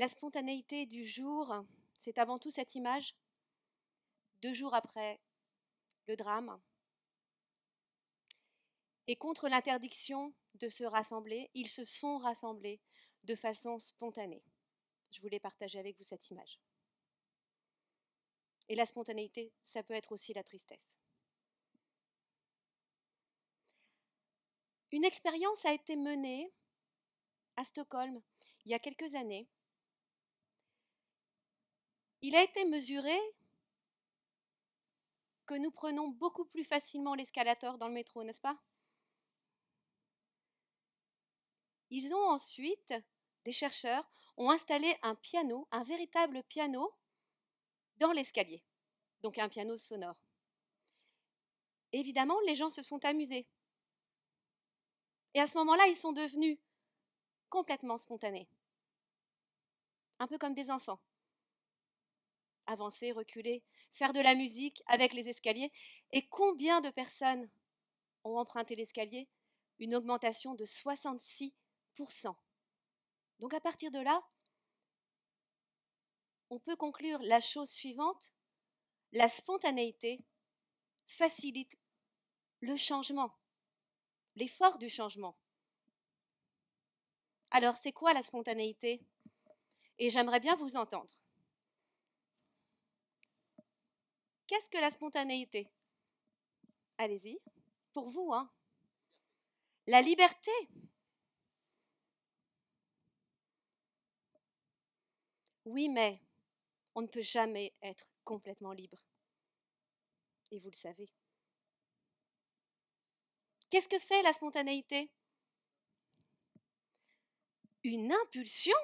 La spontanéité du jour, c'est avant tout cette image. Deux jours après le drame, et contre l'interdiction de se rassembler, ils se sont rassemblés de façon spontanée. Je voulais partager avec vous cette image. Et la spontanéité, ça peut être aussi la tristesse. Une expérience a été menée à Stockholm il y a quelques années il a été mesuré que nous prenons beaucoup plus facilement l'escalator dans le métro, n'est-ce pas Ils ont ensuite, des chercheurs, ont installé un piano, un véritable piano, dans l'escalier. Donc un piano sonore. Évidemment, les gens se sont amusés. Et à ce moment-là, ils sont devenus complètement spontanés. Un peu comme des enfants avancer, reculer, faire de la musique avec les escaliers. Et combien de personnes ont emprunté l'escalier Une augmentation de 66%. Donc à partir de là, on peut conclure la chose suivante. La spontanéité facilite le changement, l'effort du changement. Alors, c'est quoi la spontanéité Et j'aimerais bien vous entendre. Qu'est-ce que la spontanéité Allez-y, pour vous, hein. La liberté. Oui, mais on ne peut jamais être complètement libre. Et vous le savez. Qu'est-ce que c'est la spontanéité Une impulsion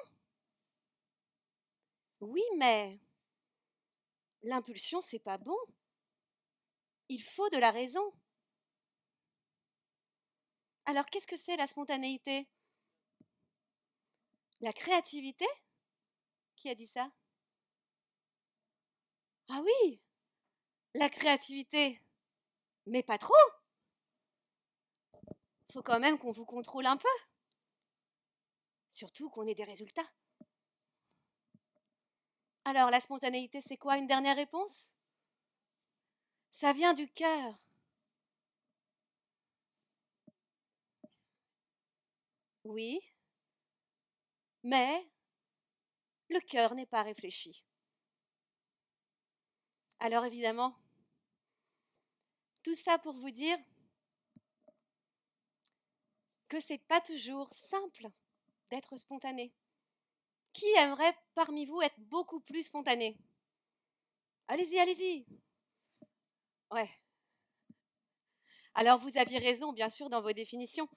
Oui, mais l'impulsion, c'est pas bon. Il faut de la raison. Alors qu'est-ce que c'est la spontanéité La créativité Qui a dit ça Ah oui La créativité Mais pas trop Faut quand même qu'on vous contrôle un peu. Surtout qu'on ait des résultats. Alors, la spontanéité, c'est quoi Une dernière réponse Ça vient du cœur. Oui, mais le cœur n'est pas réfléchi. Alors évidemment, tout ça pour vous dire que c'est pas toujours simple d'être spontané. Qui aimerait parmi vous être beaucoup plus spontané Allez-y, allez-y. Ouais. Alors vous aviez raison, bien sûr, dans vos définitions.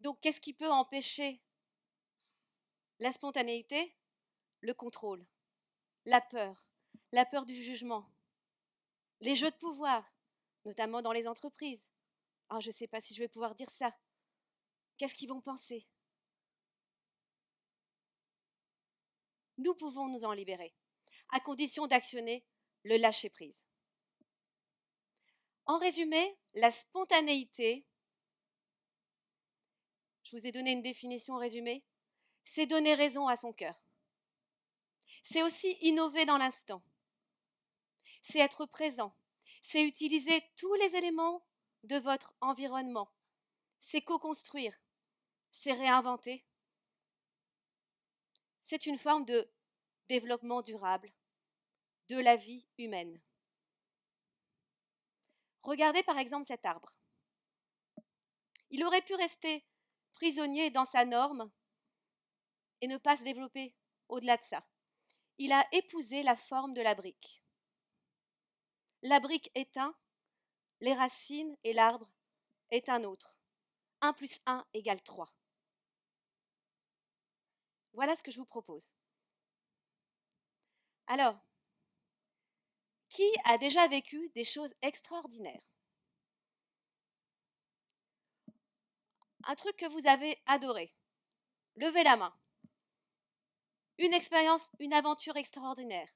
Donc qu'est-ce qui peut empêcher la spontanéité Le contrôle, la peur, la peur du jugement, les jeux de pouvoir, notamment dans les entreprises. Ah, je ne sais pas si je vais pouvoir dire ça. Qu'est-ce qu'ils vont penser Nous pouvons nous en libérer, à condition d'actionner le lâcher-prise. En résumé, la spontanéité, je vous ai donné une définition résumée, c'est donner raison à son cœur. C'est aussi innover dans l'instant. C'est être présent. C'est utiliser tous les éléments de votre environnement. C'est co-construire. C'est réinventé. C'est une forme de développement durable de la vie humaine. Regardez par exemple cet arbre. Il aurait pu rester prisonnier dans sa norme et ne pas se développer au-delà de ça. Il a épousé la forme de la brique. La brique est un, les racines et l'arbre est un autre. Un plus un égale 3. Voilà ce que je vous propose. Alors, qui a déjà vécu des choses extraordinaires Un truc que vous avez adoré. Levez la main. Une expérience, une aventure extraordinaire.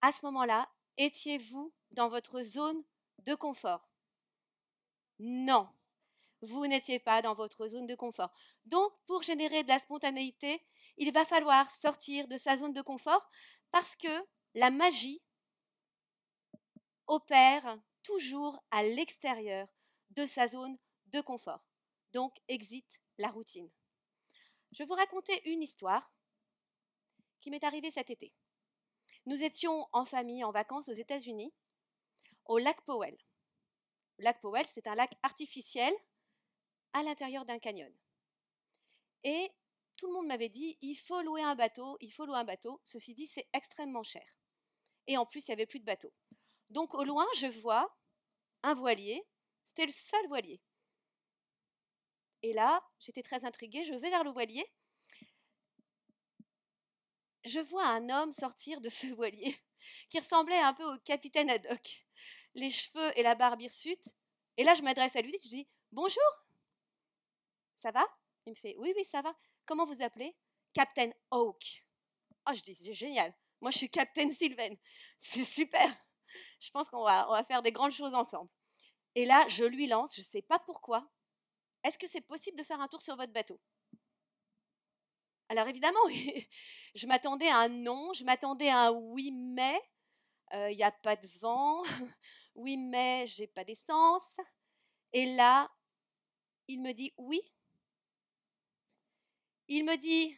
À ce moment-là, étiez-vous dans votre zone de confort Non, vous n'étiez pas dans votre zone de confort. Donc, pour générer de la spontanéité, il va falloir sortir de sa zone de confort parce que la magie opère toujours à l'extérieur de sa zone de confort. Donc, exit la routine. Je vais vous raconter une histoire qui m'est arrivée cet été. Nous étions en famille en vacances aux États-Unis, au lac Powell. Le lac Powell, c'est un lac artificiel à l'intérieur d'un canyon. Et tout le monde m'avait dit, il faut louer un bateau, il faut louer un bateau. Ceci dit, c'est extrêmement cher. Et en plus, il n'y avait plus de bateau. Donc au loin, je vois un voilier. C'était le seul voilier. Et là, j'étais très intriguée, je vais vers le voilier. Je vois un homme sortir de ce voilier qui ressemblait un peu au capitaine Haddock, les cheveux et la barbe hirsute. Et là, je m'adresse à lui, je dis Bonjour ça va Il me fait Oui, oui, ça va. Comment vous appelez Captain Oak. Oh, ah, je dis C'est génial. Moi, je suis Captain Sylvain. C'est super. Je pense qu'on va, faire des grandes choses ensemble. Et là, je lui lance, je ne sais pas pourquoi. Est-ce que c'est possible de faire un tour sur votre bateau Alors évidemment, je m'attendais à un non, je m'attendais à un oui, mais il euh, n'y a pas de vent. oui, mais j'ai pas d'essence. Et là, il me dit oui, il me dit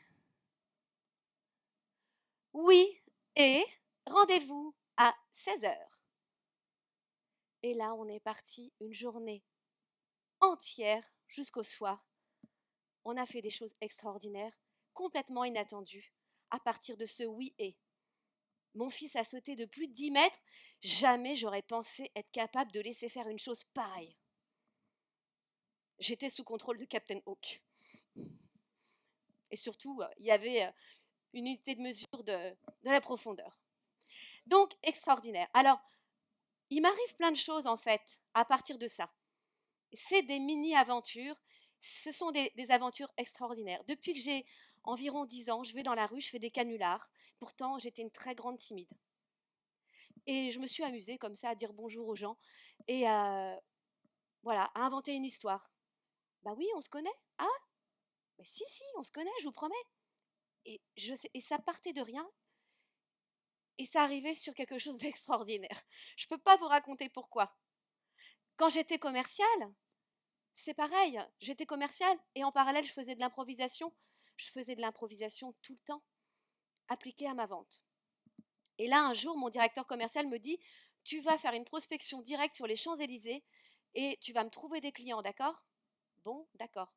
Oui, et rendez-vous à 16 heures. Et là, on est parti une journée entière jusqu'au soir. On a fait des choses extraordinaires, complètement inattendues, à partir de ce oui et. Mon fils a sauté de plus de 10 mètres. Jamais j'aurais pensé être capable de laisser faire une chose pareille. J'étais sous contrôle de Captain Hawk. Et surtout, il y avait une unité de mesure de, la profondeur. Donc, extraordinaire. Alors, il m'arrive plein de choses, en fait, à partir de ça. C'est des mini-aventures. Ce sont des, aventures extraordinaires. Depuis que j'ai environ 10 ans, je vais dans la rue, je fais des canulars. Pourtant, j'étais une très grande timide. Et je me suis amusée comme ça à dire bonjour aux gens et voilà, à inventer une histoire. Bah oui, on se connaît. Ah, si, si, on se connaît, je vous promets. Et, et ça partait de rien. Et ça arrivait sur quelque chose d'extraordinaire. Je ne peux pas vous raconter pourquoi. Quand j'étais commerciale, c'est pareil. J'étais commerciale et en parallèle, je faisais de l'improvisation. Je faisais de l'improvisation tout le temps, appliquée à ma vente. Et là, un jour, mon directeur commercial me dit Tu vas faire une prospection directe sur les Champs-Élysées et tu vas me trouver des clients, d'accord Bon, d'accord.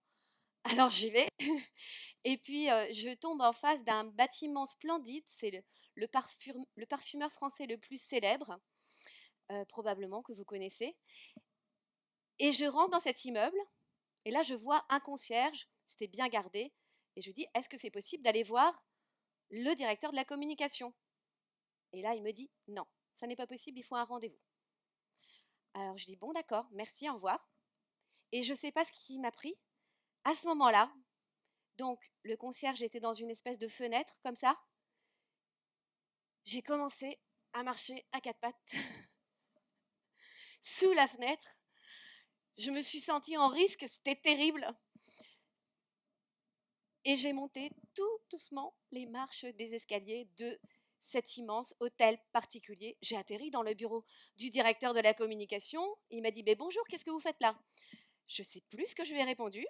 Alors j'y vais. Et puis euh, je tombe en face d'un bâtiment splendide. C'est le, parfumeur français le plus célèbre, euh, probablement que vous connaissez. Et je rentre dans cet immeuble. Et là, je vois un concierge. C'était bien gardé. Et je lui dis, est-ce que c'est possible d'aller voir le directeur de la communication Et là, il me dit, non, ça n'est pas possible, il faut un rendez-vous. Alors je dis, bon, d'accord, merci, au revoir. Et je ne sais pas ce qui m'a pris, à ce moment-là, donc le concierge était dans une espèce de fenêtre comme ça, j'ai commencé à marcher à quatre pattes sous la fenêtre. Je me suis sentie en risque, c'était terrible. Et j'ai monté tout doucement les marches des escaliers de cet immense hôtel particulier. J'ai atterri dans le bureau du directeur de la communication. Il m'a dit, mais bonjour, qu'est-ce que vous faites là Je sais plus ce que je lui ai répondu.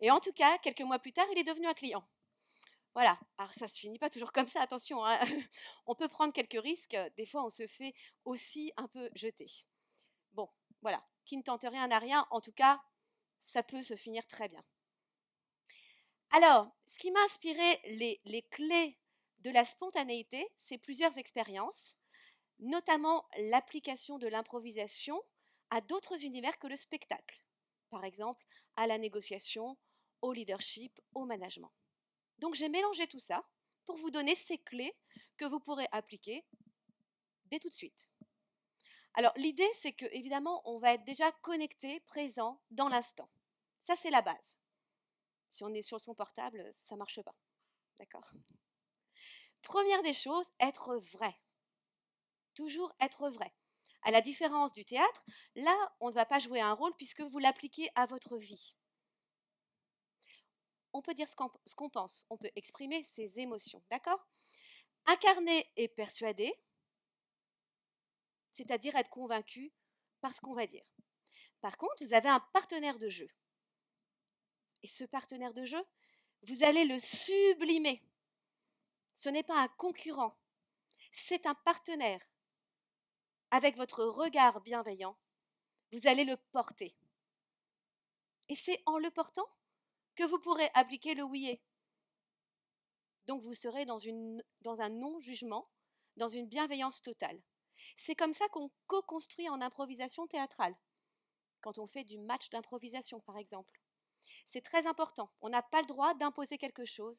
Et en tout cas, quelques mois plus tard, il est devenu un client. Voilà. Alors ça se finit pas toujours comme ça, attention. Hein. on peut prendre quelques risques. Euh, des fois, on se fait aussi un peu jeter. Bon, voilà. Qui ne tente rien n'a rien. En tout cas, ça peut se finir très bien. Alors, ce qui m'a inspiré les, les clés de la spontanéité, c'est plusieurs expériences, notamment l'application de l'improvisation à d'autres univers que le spectacle. Par exemple, à la négociation, au leadership, au management. Donc j'ai mélangé tout ça pour vous donner ces clés que vous pourrez appliquer dès tout de suite. Alors l'idée, c'est que évidemment, on va être déjà connecté, présent, dans l'instant. Ça, c'est la base. Si on est sur son portable, ça ne marche pas. D'accord Première des choses, être vrai. Toujours être vrai. À la différence du théâtre, là, on ne va pas jouer un rôle puisque vous l'appliquez à votre vie on peut dire ce qu'on pense, on peut exprimer ses émotions, d'accord Incarner et persuader, c'est-à-dire être convaincu par ce qu'on va dire. Par contre, vous avez un partenaire de jeu. Et ce partenaire de jeu, vous allez le sublimer. Ce n'est pas un concurrent, c'est un partenaire. Avec votre regard bienveillant, vous allez le porter. Et c'est en le portant que vous pourrez appliquer le oui-et. Donc vous serez dans, dans un non-jugement, dans une bienveillance totale. C'est comme ça qu'on co-construit en improvisation théâtrale, quand on fait du match d'improvisation par exemple. C'est très important, on n'a pas le droit d'imposer quelque chose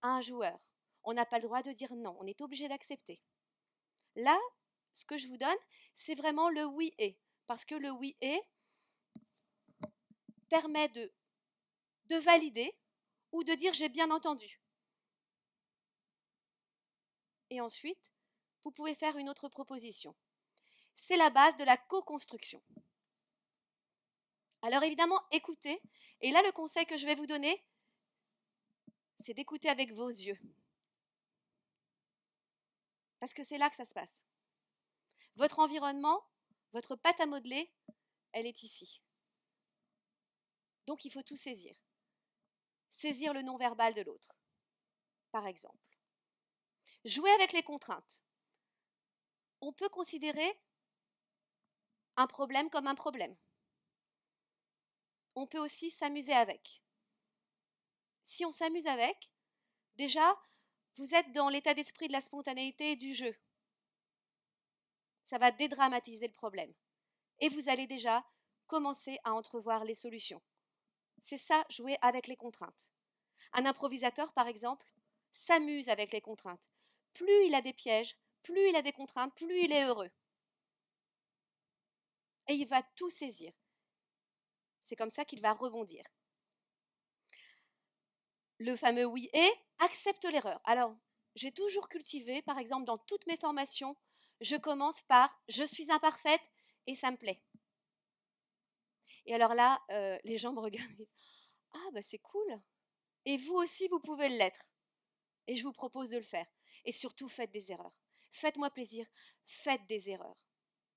à un joueur. On n'a pas le droit de dire non, on est obligé d'accepter. Là, ce que je vous donne, c'est vraiment le oui et, parce que le oui et permet de de valider ou de dire j'ai bien entendu. Et ensuite, vous pouvez faire une autre proposition. C'est la base de la co-construction. Alors évidemment, écoutez. Et là, le conseil que je vais vous donner, c'est d'écouter avec vos yeux. Parce que c'est là que ça se passe. Votre environnement, votre pâte à modeler, elle est ici. Donc il faut tout saisir saisir le non-verbal de l'autre, par exemple. Jouer avec les contraintes. On peut considérer un problème comme un problème. On peut aussi s'amuser avec. Si on s'amuse avec, déjà, vous êtes dans l'état d'esprit de la spontanéité et du jeu. Ça va dédramatiser le problème. Et vous allez déjà commencer à entrevoir les solutions. C'est ça, jouer avec les contraintes. Un improvisateur, par exemple, s'amuse avec les contraintes. Plus il a des pièges, plus il a des contraintes, plus il est heureux. Et il va tout saisir. C'est comme ça qu'il va rebondir. Le fameux oui et accepte l'erreur. Alors, j'ai toujours cultivé, par exemple, dans toutes mes formations, je commence par je suis imparfaite et ça me plaît. Et alors là, euh, les gens me regardent Ah, bah c'est cool Et vous aussi, vous pouvez l'être. Et je vous propose de le faire. Et surtout, faites des erreurs. Faites-moi plaisir, faites des erreurs.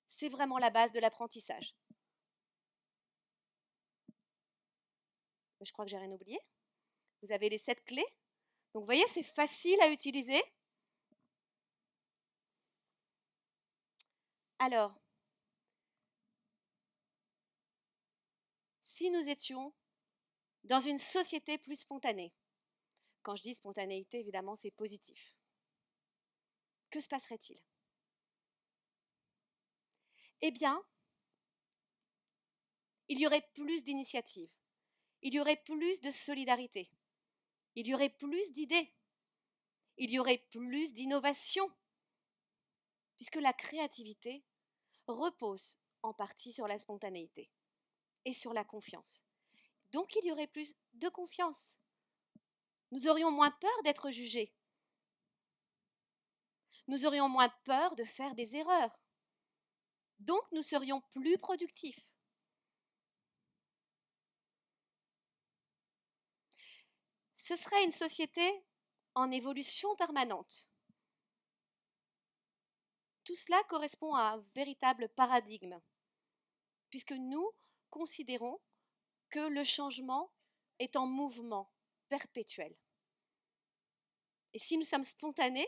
C'est vraiment la base de l'apprentissage. Bah, je crois que j'ai rien oublié. Vous avez les sept clés. Donc, vous voyez, c'est facile à utiliser. Alors, si nous étions dans une société plus spontanée, quand je dis spontanéité, évidemment, c'est positif, que se passerait-il Eh bien, il y aurait plus d'initiatives, il y aurait plus de solidarité, il y aurait plus d'idées, il y aurait plus d'innovation, puisque la créativité repose en partie sur la spontanéité et sur la confiance. Donc il y aurait plus de confiance. Nous aurions moins peur d'être jugés. Nous aurions moins peur de faire des erreurs. Donc nous serions plus productifs. Ce serait une société en évolution permanente. Tout cela correspond à un véritable paradigme, puisque nous, considérons que le changement est en mouvement perpétuel. Et si nous sommes spontanés,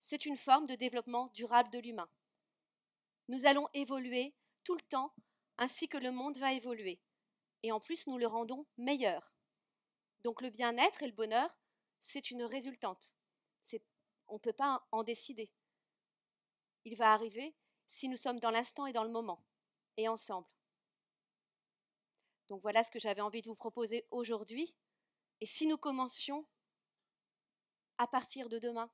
c'est une forme de développement durable de l'humain. Nous allons évoluer tout le temps, ainsi que le monde va évoluer. Et en plus, nous le rendons meilleur. Donc le bien-être et le bonheur, c'est une résultante. on ne peut pas en décider. Il va arriver si nous sommes dans l'instant et dans le moment, et ensemble. Donc voilà ce que j'avais envie de vous proposer aujourd'hui. Et si nous commencions à partir de demain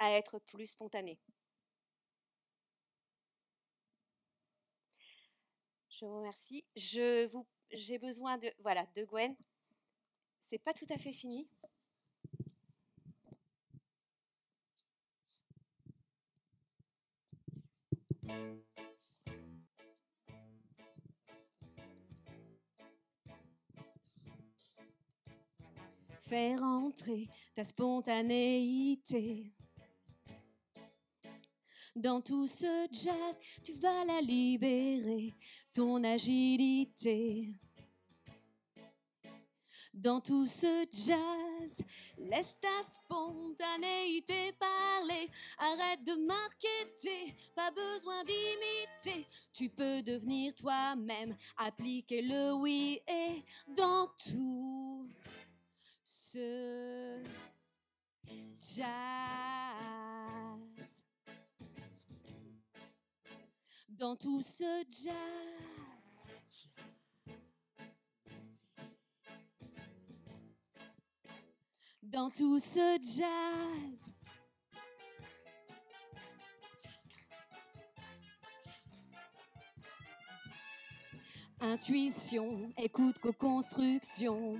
à être plus spontanés Je vous remercie. Je vous, j'ai besoin de, voilà, de Gwen. C'est pas tout à fait fini. faire entrer ta spontanéité. Dans tout ce jazz, tu vas la libérer, ton agilité. Dans tout ce jazz, laisse ta spontanéité parler. Arrête de marketer, pas besoin d'imiter. Tu peux devenir toi-même, appliquer le oui et dans tout jazz. Dans tout ce jazz. Dans tout ce jazz. Intuition, écoute co-construction.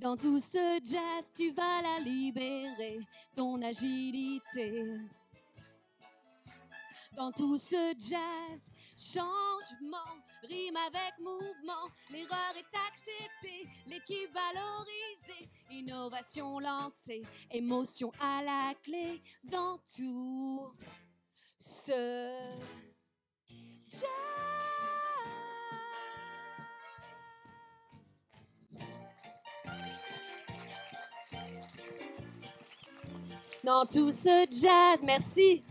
Dans tout ce jazz, tu vas la libérer, ton agilité. Dans tout ce jazz, changement rime avec mouvement. L'erreur est acceptée, l'équipe valorisée, innovation lancée, émotion à la clé dans tout ce dans tout ce jazz. Merci.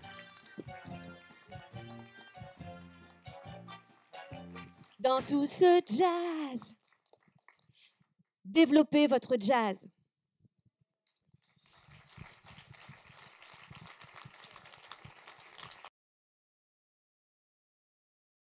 Dans tout ce jazz. Développez votre jazz.